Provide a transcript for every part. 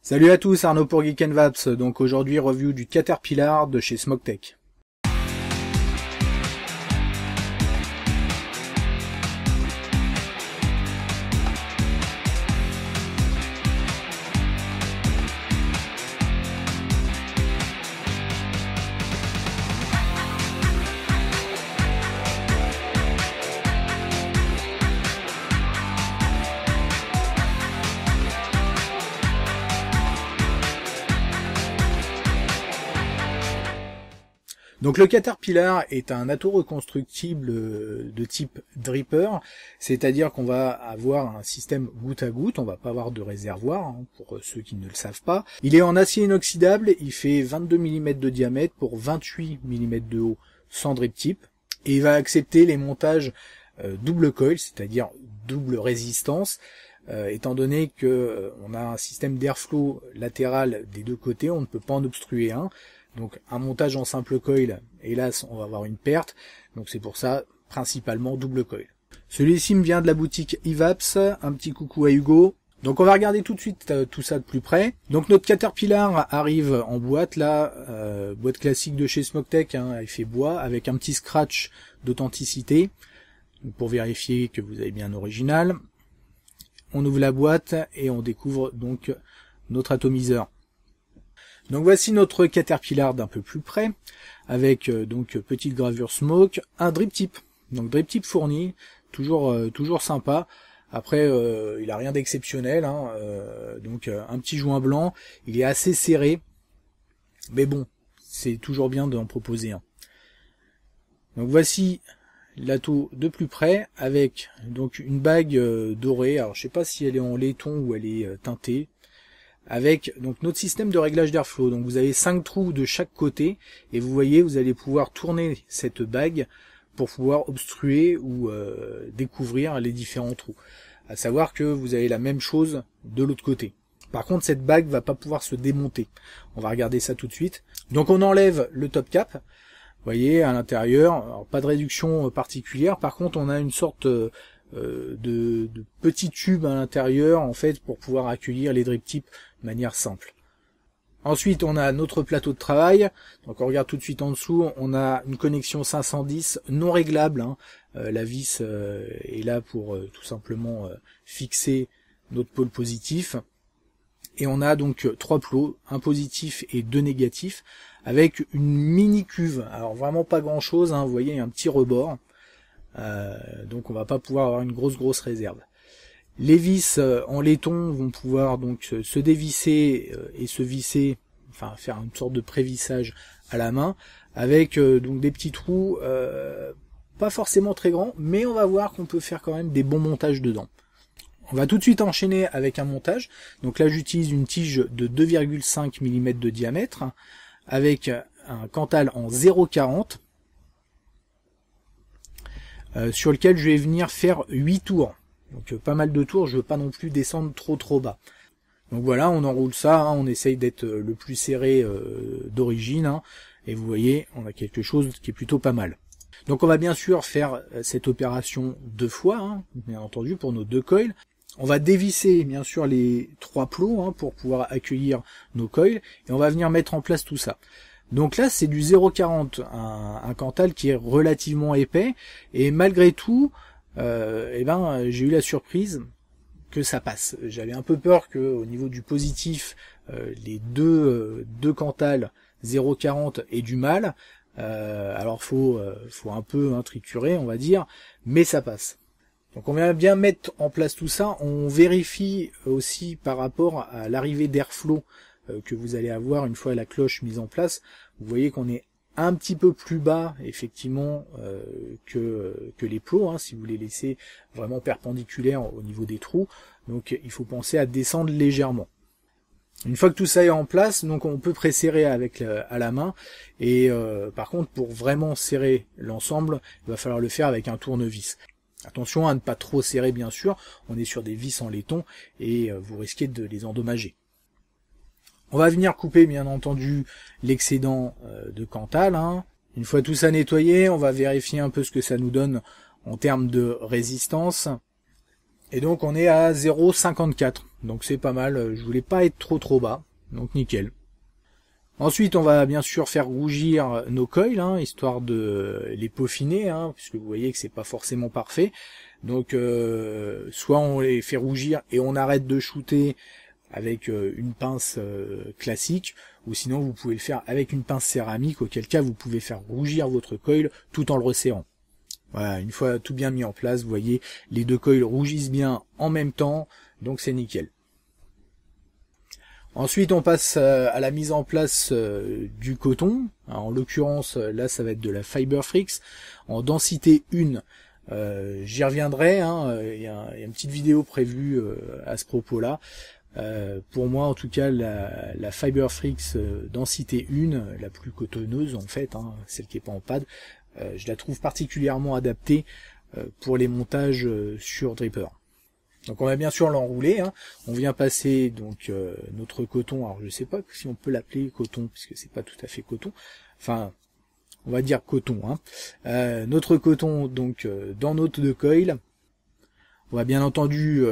Salut à tous, Arnaud pour Geek Vaps. Donc aujourd'hui, review du Caterpillar de chez Smoktech. Donc le caterpillar est un atout reconstructible euh, de type dripper, c'est-à-dire qu'on va avoir un système goutte à goutte, on va pas avoir de réservoir hein, pour euh, ceux qui ne le savent pas. Il est en acier inoxydable, il fait 22 mm de diamètre pour 28 mm de haut sans drip type et il va accepter les montages euh, double coil, c'est-à-dire double résistance. étant donné que on a un système d'airflow latéral des deux côtés, on ne peut pas en obstruer un. Donc un montage en simple coil, hélas, on va avoir une perte. Donc c'est pour ça, principalement double coil. Celui-ci me vient de la boutique Ivaps. Un petit coucou à Hugo. Donc on va regarder tout de suite euh, tout ça de plus près. Donc notre Caterpillar arrive en boîte là, euh, boîte classique de chez Smoktech, hein, effet bois, avec un petit scratch d'authenticité pour vérifier que vous avez bien original. On ouvre la boîte et on découvre donc notre atomiseur. Donc voici notre Caterpillar d'un peu plus près, avec euh, donc petite gravure smoke, un drip tip. Donc drip tip fourni, toujours euh, toujours sympa. Après, euh, il a rien d'exceptionnel, hein, donc un petit joint blanc, il est assez serré, mais bon, c'est toujours bien d'en proposer un. Donc voici l'atout de plus près avec donc une bague dorée. Alors je sais pas si elle est en laiton ou elle est teintée avec donc notre système de réglage d'airflow. Donc vous avez cinq trous de chaque côté et vous voyez vous allez pouvoir tourner cette bague pour pouvoir obstruer ou euh, découvrir les différents trous. À savoir que vous avez la même chose de l'autre côté. Par contre cette bague va pas pouvoir se démonter. On va regarder ça tout de suite. Donc on enlève le top cap. Vous voyez à l'intérieur, pas de réduction euh, particulière, par contre on a une sorte euh, euh, de, de, petits tubes à l'intérieur en fait pour pouvoir accueillir les drip tips de manière simple. Ensuite, on a notre plateau de travail. Donc, on regarde tout de suite en dessous. On a une connexion 510 non réglable. Hein. Euh, la vis euh, est là pour tout simplement fixer notre pôle positif. Et on a donc trois plots, un positif et deux négatifs, avec une mini cuve. Alors vraiment pas grand chose. Hein. Vous voyez, un petit rebord euh, donc on va pas pouvoir avoir une grosse grosse réserve. Les vis euh, en laiton vont pouvoir donc se dévisser euh, et se visser, enfin faire une sorte de prévissage à la main, avec donc des petits trous pas forcément très grands, mais on va voir qu'on peut faire quand même des bons montages dedans. On va tout de suite enchaîner avec un montage. Donc là j'utilise une tige de 2,5 mm de diamètre, avec un cantal en 0,40 euh, sur lequel je vais venir faire 8 tours. Donc euh, pas mal de tours, je veux pas non plus descendre trop trop bas. Donc voilà, on enroule ça, hein, on essaye d'être euh, le plus serré d'origine, hein. et vous voyez, on a quelque chose qui est plutôt pas mal. Donc on va bien sûr faire cette opération deux fois, hein, bien entendu, pour nos deux coils. On va dévisser bien sûr les trois plots pour pouvoir accueillir nos coils, et on va venir mettre en place tout ça. Donc là, c'est du 0,40, un, un Cantal qui est relativement épais, et malgré tout, euh, eh ben, j'ai eu la surprise que ça passe. J'avais un peu peur que, au niveau du positif, euh, les deux, euh, cantals deux 0,40 aient du mal. alors faut, faut un peu hein, triturer, on va dire, mais ça passe. Donc on vient bien mettre en place tout ça. On vérifie aussi par rapport à l'arrivée d'Airflow que vous allez avoir une fois la cloche mise en place. Vous voyez qu'on est un petit peu plus bas effectivement euh, que, que les plots, hein, si vous les laissez vraiment perpendiculaires au niveau des trous. Donc il faut penser à descendre légèrement. Une fois que tout ça est en place, donc on peut presserrer avec à la main. Et euh, par contre, pour vraiment serrer l'ensemble, il va falloir le faire avec un tournevis. Attention à ne pas trop serrer bien sûr, on est sur des vis en laiton et euh, vous risquez de les endommager. On va venir couper bien entendu l'excédent euh, de Cantal. Hein. Une fois tout ça nettoyé, on va vérifier un peu ce que ça nous donne en termes de résistance. Et donc on est à 0,54. Donc c'est pas mal, je voulais pas être trop trop bas. Donc nickel. Ensuite, on va bien sûr faire rougir nos coils, hein, histoire de les peaufiner, hein, puisque vous voyez que c'est pas forcément parfait. Donc, euh, soit on les fait rougir et on arrête de shooter avec euh, une pince euh, classique, ou sinon vous pouvez le faire avec une pince céramique, auquel cas vous pouvez faire rougir votre coil tout en le resserrant. Voilà, une fois tout bien mis en place, vous voyez, les deux coils rougissent bien en même temps, donc c'est nickel. Ensuite, on passe euh, à la mise en place du coton. En l'occurrence, là, ça va être de la Fiber en densité 1. J'y reviendrai, hein, il y, a une petite vidéo prévue à ce propos-là. Euh, pour moi, en tout cas, la, la Fiber densité 1, la plus cotonneuse en fait, hein, celle qui est pas en pad, euh, je la trouve particulièrement adaptée euh, pour les montages sur dripper Donc on va bien sûr l'enrouler. Hein. On vient passer donc notre coton. Alors je sais pas si on peut l'appeler coton puisque c'est pas tout à fait coton. Enfin, on va dire coton. Hein. notre coton donc dans notre de coil. On va bien entendu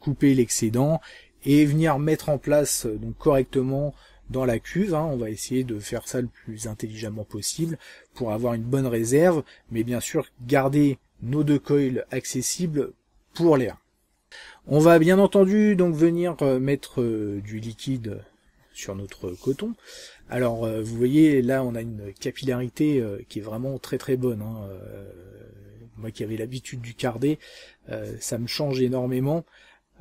couper l'excédent et venir mettre en place euh, donc correctement dans la cuve. Hein. On va essayer de faire ça le plus intelligemment possible pour avoir une bonne réserve, mais bien sûr garder nos deux coils accessibles pour l'air. On va bien entendu donc venir euh, mettre euh, du liquide sur notre coton. Alors vous voyez là on a une capillarité qui est vraiment très très bonne. Hein. Moi qui avais l'habitude du cardé, ça me change énormément.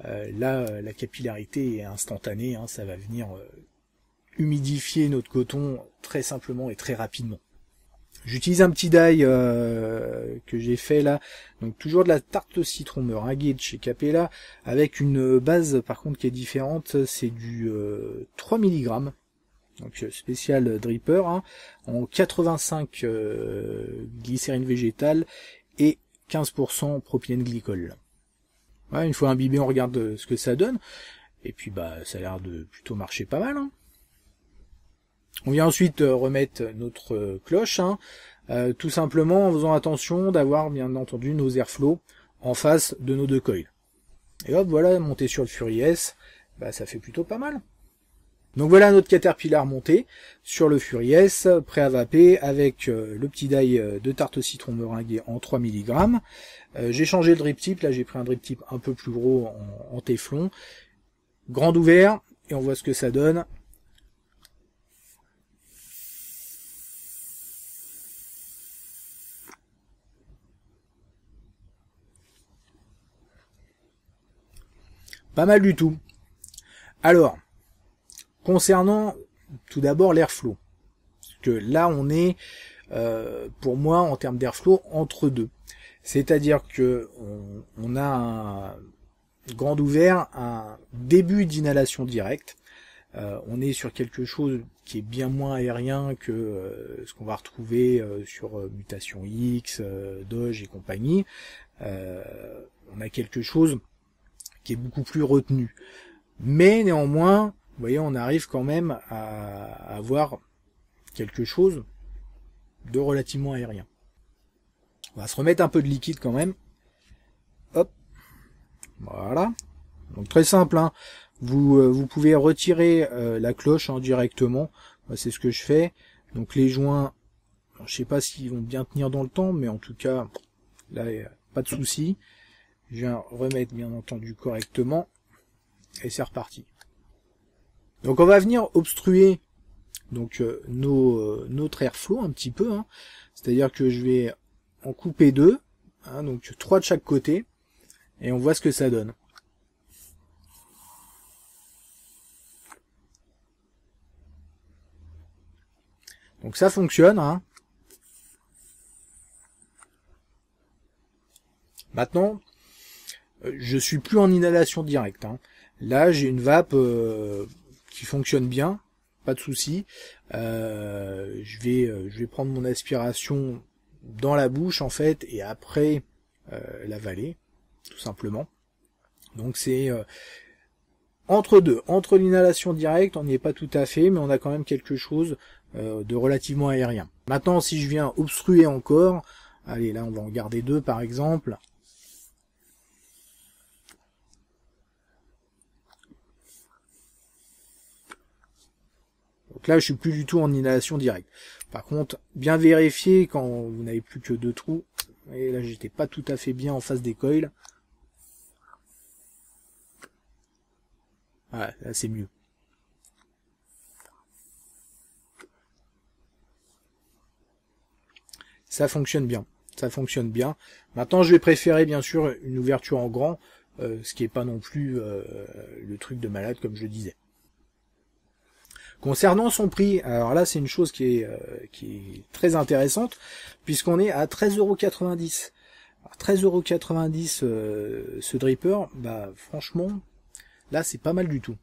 Euh, là, euh, la capillarité est instantanée, hein, ça va venir euh, humidifier notre coton très simplement et très rapidement. J'utilise un petit die que j'ai fait là, donc toujours de la tarte citron meringuée de chez Capella, avec une base par contre qui est différente, c'est du 3 mg, donc spécial dripper, hein, en 85 glycérine végétale et 15% propylène glycol une fois imbibé, on regarde euh, ce que ça donne. Et puis bah ça a l'air de plutôt marcher pas mal. Hein. On vient ensuite euh, remettre notre euh, cloche, hein, tout simplement en faisant attention d'avoir bien entendu nos airflows en face de nos deux coils. Et hop, voilà, monté sur le Fury S, bah, ça fait plutôt pas mal. Donc voilà notre Caterpillar monté sur le Furies, prêt à vaper avec euh, le petit die euh, de tarte citron meringué en 3 mg. Euh, j'ai changé le drip type, là j'ai pris un drip type un peu plus gros en, en téflon. Grand ouvert, et on voit ce que ça donne. Pas mal du tout. Alors, Concernant tout d'abord l'airflow, que là on est euh, pour moi en termes d'airflow entre deux. C'est-à-dire que on, a un grand ouvert, un début d'inhalation directe. Euh, on est sur quelque chose qui est bien moins aérien que euh, ce qu'on va retrouver sur Mutation X, Doge et compagnie. on a quelque chose qui est beaucoup plus retenu. Mais néanmoins, vous voyez, on arrive quand même à avoir quelque chose de relativement aérien. On va se remettre un peu de liquide quand même. Hop. Voilà. Donc très simple, hein. euh, vous, pouvez retirer euh, la cloche hein, directement. c'est ce que je fais. Donc les joints, je ne sais pas s'ils vont bien tenir dans le temps, mais en tout cas, là, pas de souci. Je viens remettre bien entendu correctement. Et c'est reparti. Donc on va venir obstruer donc euh, nos, euh, notre airflow un petit peu. Hein. C'est-à-dire que je vais en couper deux, hein, donc trois de chaque côté, et on voit ce que ça donne. Donc ça fonctionne. Hein. Maintenant, euh, je suis plus en inhalation directe. Là, j'ai une vape qui fonctionne bien, pas de souci. Euh, je vais euh, je vais prendre mon aspiration dans la bouche en fait et après euh, l'avaler tout simplement. Donc c'est euh, entre deux, entre l'inhalation directe, on n'y est pas tout à fait, mais on a quand même quelque chose de relativement aérien. Maintenant, si je viens obstruer encore, allez là on va en garder deux par exemple, Donc là, je suis plus du tout en inhalation directe. Par contre, bien vérifier quand vous n'avez plus que deux trous. Et là, j'étais pas tout à fait bien en face des coils. Voilà, ah, là, c'est mieux. Ça fonctionne bien. Ça fonctionne bien. Maintenant, je vais préférer, bien sûr, une ouverture en grand, euh, ce qui est pas non plus euh, le truc de malade, comme je le disais. Concernant son prix, alors là c'est une chose qui est, euh, qui est très intéressante, puisqu'on est à 13,90€. 13,90€ euh, ce dripper, bah franchement, là c'est pas mal du tout.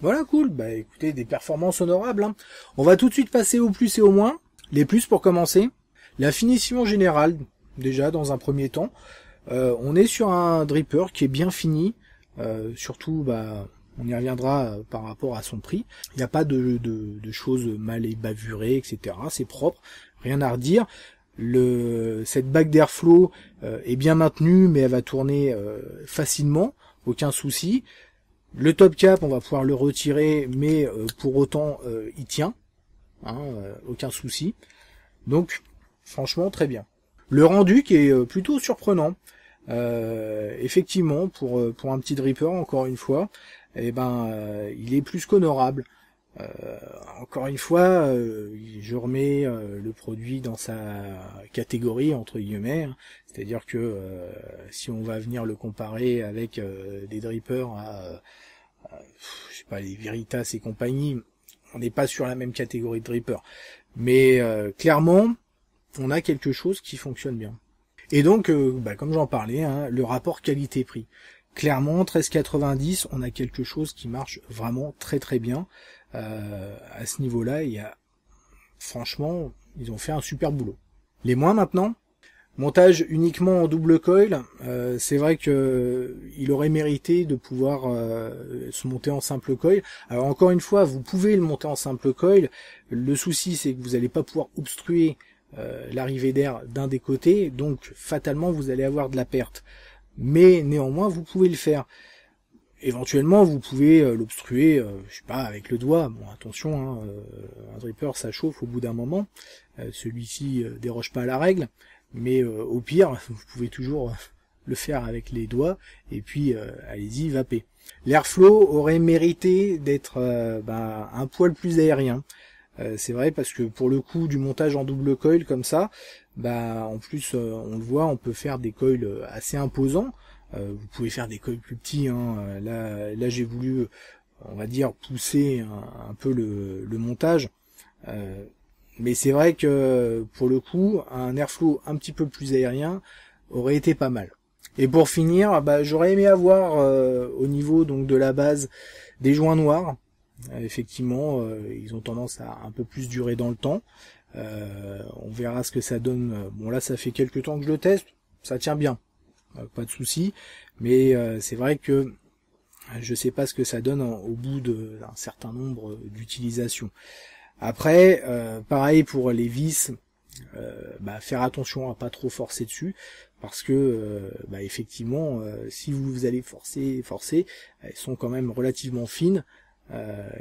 Voilà, cool, bah écoutez, des performances honorables. Hein. On va tout de suite passer au plus et au moins. Les plus pour commencer. La finition générale, déjà dans un premier temps. Euh, on est sur un dripper qui est bien fini, euh, surtout bah, on y reviendra euh, par rapport à son prix. Il n'y a pas de, de, choses mal et bavurées, etc. C'est propre, rien à redire. Le, cette bague d'airflow euh, est bien maintenue, mais elle va tourner euh, facilement, aucun souci. Le top cap, on va pouvoir le retirer, mais pour autant, il tient. Hein, aucun souci. Donc, franchement, très bien. Le rendu qui est plutôt surprenant. effectivement, pour, pour un petit dripper, encore une fois, eh ben, euh, il est plus qu'honorable. Euh, encore une fois, euh, je remets le produit dans sa catégorie entre guillemets, hein. c'est-à-dire que si on va venir le comparer avec des drippers à, je sais pas, les Veritas et compagnie, on n'est pas sur la même catégorie de drippers. Mais clairement, on a quelque chose qui fonctionne bien. Et donc, bah, comme j'en parlais, hein, le rapport qualité-prix clairement 1390 on a quelque chose qui marche vraiment très très bien euh, à ce niveau là il y a franchement ils ont fait un super boulot les moins maintenant montage uniquement en double coil euh, c'est vrai que euh, il aurait mérité de pouvoir euh, se monter en simple coil alors encore une fois vous pouvez le monter en simple coil le souci c'est que vous n'allez pas pouvoir obstruer l'arrivée d'air d'un des côtés donc fatalement vous allez avoir de la perte mais néanmoins vous pouvez le faire. Éventuellement, vous pouvez euh, l'obstruer, euh, je sais pas, avec le doigt. Bon, attention, hein, euh, un dripper, ça chauffe au bout d'un moment. Celui-ci déroge pas à la règle, mais au pire, vous pouvez toujours le faire avec les doigts, et puis allez-y, vapez. L'airflow aurait mérité d'être bah, un poil plus aérien. c'est vrai, parce que pour le coup, du montage en double coil comme ça, bah en plus euh, on le voit, on peut faire des coils euh, assez imposants. Euh, vous pouvez faire des coils plus petits. Hein. Là, là j'ai voulu, on va dire, pousser un, peu le, montage. mais c'est vrai que pour le coup, un airflow un petit peu plus aérien aurait été pas mal. Et pour finir, bah, j'aurais aimé avoir au niveau donc de la base des joints noirs. effectivement, ils ont tendance à un peu plus durer dans le temps. Euh, on verra ce que ça donne. Bon là ça fait quelques temps que je le teste, ça tient bien, euh, pas de souci. Mais euh, c'est vrai que je sais pas ce que ça donne au bout d'un certain nombre d'utilisations. Après, pareil pour les vis, bah, faire attention à pas trop forcer dessus, parce que bah, effectivement, si vous allez forcer, forcer, elles sont quand même relativement fines.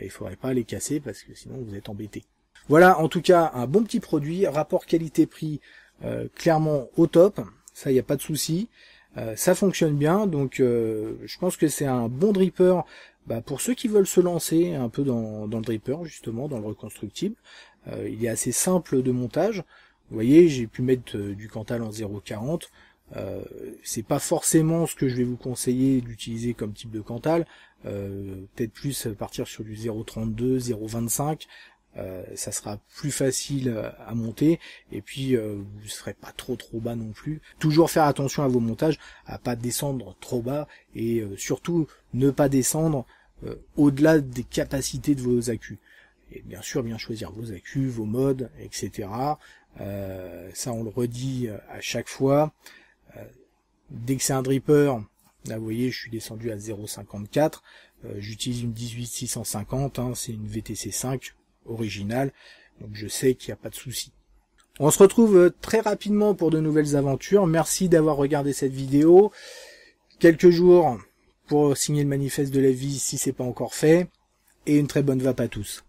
il faudrait pas les casser parce que sinon vous êtes embêté. Voilà en tout cas un bon petit produit, rapport qualité-prix euh, clairement au top, ça il n'y a pas de souci. Euh, ça fonctionne bien, donc euh, je pense que c'est un bon dripper bah, pour ceux qui veulent se lancer un peu dans, dans le dripper, justement, dans le reconstructible. il est assez simple de montage. Vous voyez, j'ai pu mettre du Cantal en 0,40. Euh, c'est pas forcément ce que je vais vous conseiller d'utiliser comme type de Cantal. Peut-être plus partir sur du 0,32, 0,25. Euh, ça sera plus facile euh, à monter et puis euh, vous ne serez pas trop trop bas non plus. Toujours faire attention à vos montages, à pas descendre trop bas et surtout ne pas descendre au-delà des capacités de vos accus. Et bien sûr bien choisir vos accus, vos modes, etc. ça on le redit à chaque fois. dès que c'est un dripper, là vous voyez je suis descendu à 0,54. J'utilise une 18650, hein, c'est une VTC5 original, donc je sais qu'il n'y a pas de souci. On se retrouve euh, très rapidement pour de nouvelles aventures. Merci d'avoir regardé cette vidéo. Quelques jours pour signer le manifeste de la vie si c'est pas encore fait. Et une très bonne vape à tous.